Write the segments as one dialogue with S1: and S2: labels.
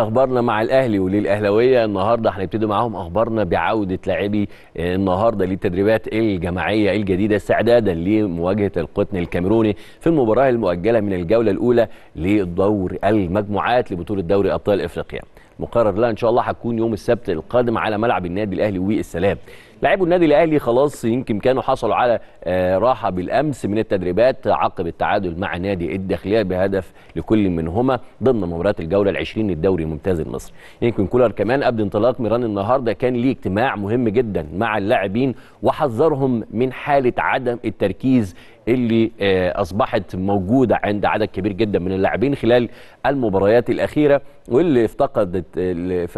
S1: اخبارنا مع الاهلي وللاهلاويه النهارده هنبتدي معاهم اخبارنا بعوده لاعبي النهارده للتدريبات الجماعيه الجديده استعدادا لمواجهه القطن الكاميروني في المباراه المؤجله من الجوله الاولى لدور المجموعات لبطوله دوري ابطال افريقيا مقرر لها ان شاء الله هتكون يوم السبت القادم على ملعب النادي الاهلي والسلام لاعبو النادي الاهلي خلاص يمكن كانوا حصلوا على آه، راحه بالامس من التدريبات عقب التعادل مع نادي الداخليه بهدف لكل منهما ضمن مباريات الجوله ال20 للدوري الممتاز المصري يمكن كولر كمان قبل انطلاق ميران النهارده كان ليه اجتماع مهم جدا مع اللاعبين وحذرهم من حاله عدم التركيز اللي آه، اصبحت موجوده عند عدد كبير جدا من اللاعبين خلال المباريات الاخيره واللي افتقدت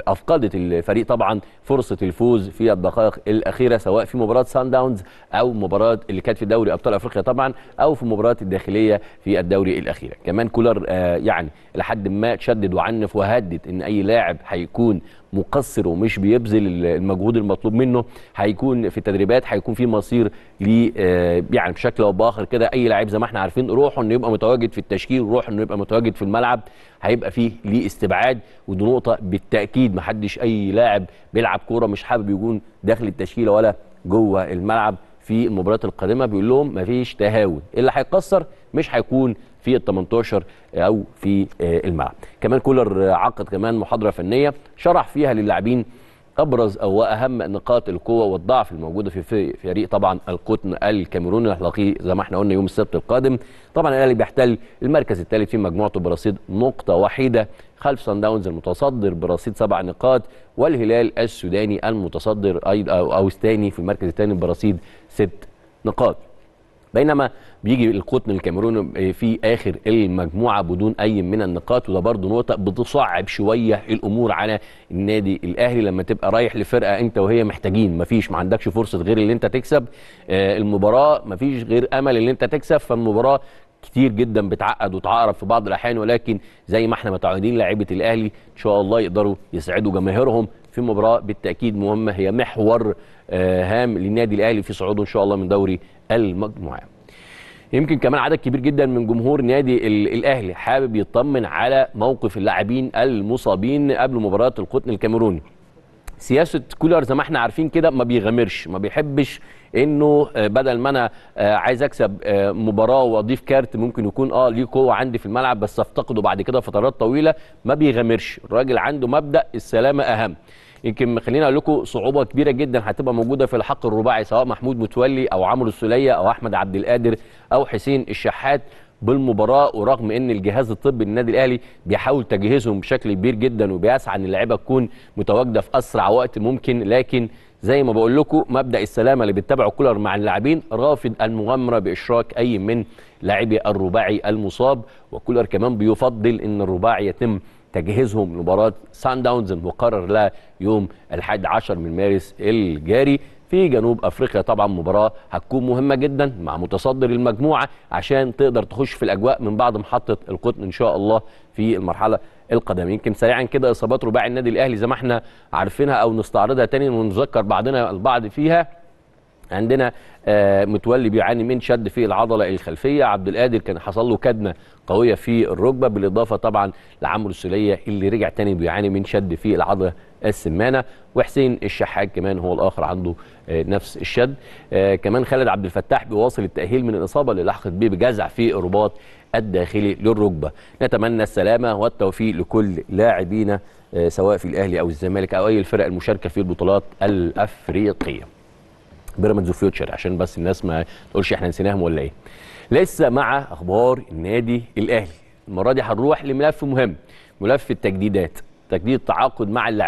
S1: افقدت الفريق طبعا فرصه الفوز في الدقائق الاخيره سواء في مباراه سان داونز او مباراه اللي كانت في دوري ابطال افريقيا طبعا او في مباراه الداخليه في الدوري الاخيره كمان كولر آه، يعني لحد ما شدد وعنف وهدد ان اي لاعب هيكون مقصر ومش بيبذل المجهود المطلوب منه هيكون في التدريبات هيكون في مصير ل آه، يعني بشكل او باخر كده اي لعيب زي ما احنا عارفين روحه انه يبقى متواجد في التشكيل روحه انه يبقى متواجد في الملعب هيبقى فيه ليه استبعاد ودي نقطه بالتاكيد ما حدش اي لاعب بيلعب كوره مش حابب يكون داخل التشكيله ولا جوه الملعب في المباريات القادمه بيقول لهم ما فيش تهاون إيه اللي هيقصر مش هيكون في ال 18 آه، او في آه، الملعب كمان كولر آه، عقد كمان محاضره فنيه شرح فيها للاعبين ابرز او اهم نقاط القوه والضعف الموجوده في فريق طبعا القطن الكاميروني اللي زي ما احنا قلنا يوم السبت القادم طبعا الاهلي بيحتل المركز الثالث في مجموعته برصيد نقطه وحيده خلف صن داونز المتصدر برصيد سبع نقاط والهلال السوداني المتصدر ايضا او الثاني في المركز الثاني برصيد ست نقاط بينما بيجي القطن الكاميروني آه، في اخر المجموعه بدون اي من النقاط وده برضه نقطه بتصعب شويه الامور على النادي الاهلي لما تبقى رايح لفرقه انت وهي محتاجين مفيش ما عندكش فرصه غير اللي انت تكسب آه، المباراه مفيش غير امل اللي انت تكسب فالمباراه كتير جدا بتعقد وتعقرب في بعض الاحيان ولكن زي ما احنا متعودين لعيبه الاهلي ان شاء الله يقدروا يسعدوا جماهيرهم في مباراه بالتاكيد مهمه هي محور آه، هام للنادي الاهلي في صعوده ان شاء الله من دوري المجموعات يمكن كمان عدد كبير جدا من جمهور نادي الاهلي حابب يطمن على موقف اللاعبين المصابين قبل مباراه القطن الكاميروني سياسه كولر زي ما احنا عارفين كده ما بيغامرش ما بيحبش انه آه، بدل ما انا آه، عايز اكسب آه، مباراه واضيف كارت ممكن يكون اه ليه قوه عندي في الملعب بس افتقده بعد كده فترات طويله ما بيغامرش الراجل عنده مبدا السلامه اهم يمكن خلينا اقول لكم صعوبه كبيره جدا هتبقى موجوده في الحق الرباعي سواء محمود متولي او عمرو السليه او احمد عبد القادر او حسين الشحات بالمباراه ورغم ان الجهاز الطبي للنادي الاهلي بيحاول تجهيزهم بشكل كبير جدا وبيسعى ان اللعيبه تكون متواجده في اسرع وقت ممكن لكن زي ما بقول لكم مبدا السلامه اللي بيتبعه كولر مع اللاعبين رافض المغامره باشراك اي من لاعبي الرباعي المصاب وكولر كمان بيفضل ان الرباعي يتم تجهيزهم لمباراه سان داونز المقرر لها يوم الاحد عشر من مارس الجاري في جنوب افريقيا طبعا مباراه هتكون مهمه جدا مع متصدر المجموعه عشان تقدر تخش في الاجواء من بعد محطه القطن ان شاء الله في المرحله القدم يمكن سريعا كده اصابات رباعي النادي الاهلي زي ما احنا عارفينها او نستعرضها تاني ونذكر بعضنا البعض فيها عندنا آه، متولي بيعاني من شد في العضله الخلفيه عبد القادر كان حصل له كدمه قويه في الركبه بالاضافه طبعا لعمرو السوليه اللي رجع تاني بيعاني من شد في العضله السمانه وحسين الشحاج كمان هو الاخر عنده آه، نفس الشد آه، كمان خالد عبد الفتاح بيواصل التاهيل من الاصابه اللي لحقت بيه بجزع في الرباط الداخلي للركبه نتمنى السلامه والتوفيق لكل لاعبينا سواء في الاهلي او الزمالك او اي الفرق المشاركه في البطولات الافريقيه بيراميدز وفيوتشر عشان بس الناس ما تقولش احنا نسيناهم ولا ايه لسه مع اخبار النادي الاهلي المره دي هنروح لملف مهم ملف التجديدات تجديد تعاقد مع اللاعبين